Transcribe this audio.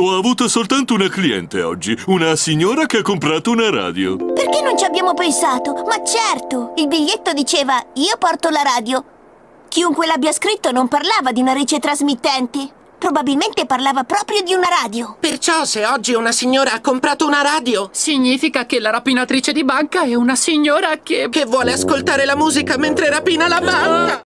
Ho avuto soltanto una cliente oggi, una signora che ha comprato una radio. Perché non ci abbiamo pensato? Ma certo, il biglietto diceva io porto la radio. Chiunque l'abbia scritto non parlava di una rete trasmittente. Probabilmente parlava proprio di una radio. Perciò se oggi una signora ha comprato una radio... Significa che la rapinatrice di banca è una signora che... Che vuole ascoltare la musica mentre rapina la banca.